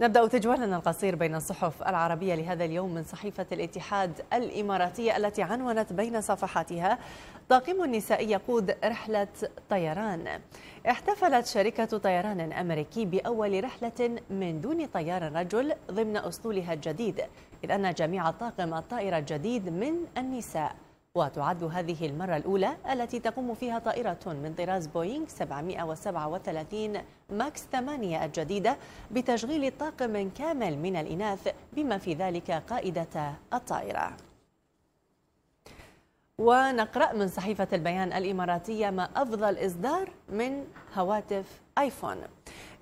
نبدأ تجولنا القصير بين الصحف العربية لهذا اليوم من صحيفة الاتحاد الإماراتية التي عنونت بين صفحاتها طاقم نسائي يقود رحلة طيران احتفلت شركة طيران أمريكي بأول رحلة من دون طيار رجل ضمن أسطولها الجديد إذ أن جميع طاقم الطائرة الجديد من النساء وتعد هذه المرة الأولى التي تقوم فيها طائرة من طراز بوينغ 737 ماكس 8 الجديدة بتشغيل طاقم كامل من الإناث بما في ذلك قائدة الطائرة ونقرأ من صحيفة البيان الإماراتية ما أفضل إصدار من هواتف آيفون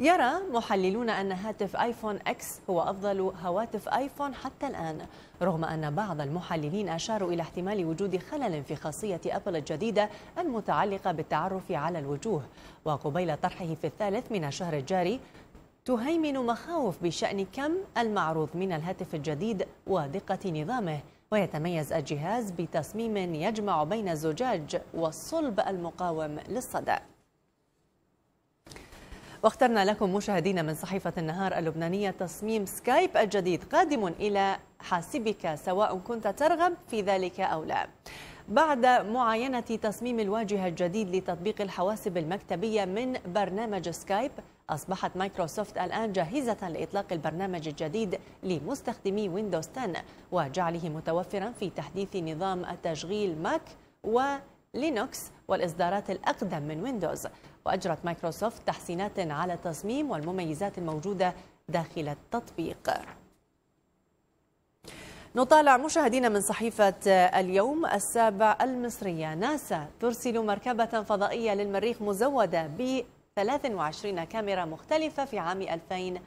يرى محللون أن هاتف آيفون إكس هو أفضل هواتف آيفون حتى الآن رغم أن بعض المحللين أشاروا إلى احتمال وجود خلل في خاصية أبل الجديدة المتعلقة بالتعرف على الوجوه وقبيل طرحه في الثالث من الشهر الجاري تهيمن مخاوف بشأن كم المعروض من الهاتف الجديد ودقة نظامه ويتميز الجهاز بتصميم يجمع بين الزجاج والصلب المقاوم للصدأ واخترنا لكم مشاهدينا من صحيفة النهار اللبنانية تصميم سكايب الجديد قادم إلى حاسبك سواء كنت ترغب في ذلك أو لا بعد معاينة تصميم الواجهة الجديد لتطبيق الحواسب المكتبية من برنامج سكايب أصبحت مايكروسوفت الآن جاهزة لإطلاق البرنامج الجديد لمستخدمي ويندوز 10 وجعله متوفرا في تحديث نظام التشغيل ماك و لينوكس والإصدارات الأقدم من ويندوز وأجرت مايكروسوفت تحسينات على التصميم والمميزات الموجودة داخل التطبيق نطالع مشاهدينا من صحيفة اليوم السابع المصرية ناسا ترسل مركبة فضائية للمريخ مزودة ب 23 كاميرا مختلفة في عام 2020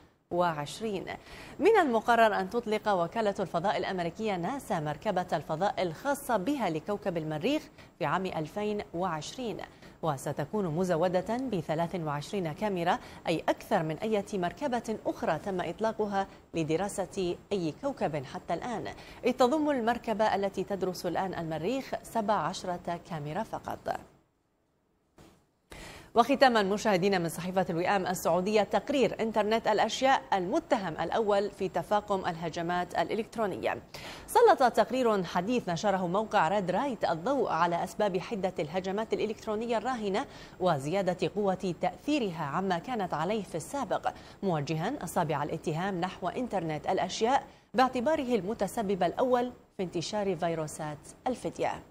من المقرر أن تطلق وكالة الفضاء الأمريكية ناسا مركبة الفضاء الخاصة بها لكوكب المريخ في عام 2020 وستكون مزودة ب 23 كاميرا أي أكثر من أي مركبة أخرى تم إطلاقها لدراسة أي كوكب حتى الآن إذ تضم المركبة التي تدرس الآن المريخ 17 كاميرا فقط وختاما مشاهدينا من صحيفة الوئام السعودية تقرير انترنت الأشياء المتهم الأول في تفاقم الهجمات الإلكترونية سلط تقرير حديث نشره موقع راد رايت الضوء على أسباب حدة الهجمات الإلكترونية الراهنة وزيادة قوة تأثيرها عما كانت عليه في السابق موجها أصابع الاتهام نحو انترنت الأشياء باعتباره المتسبب الأول في انتشار فيروسات الفتية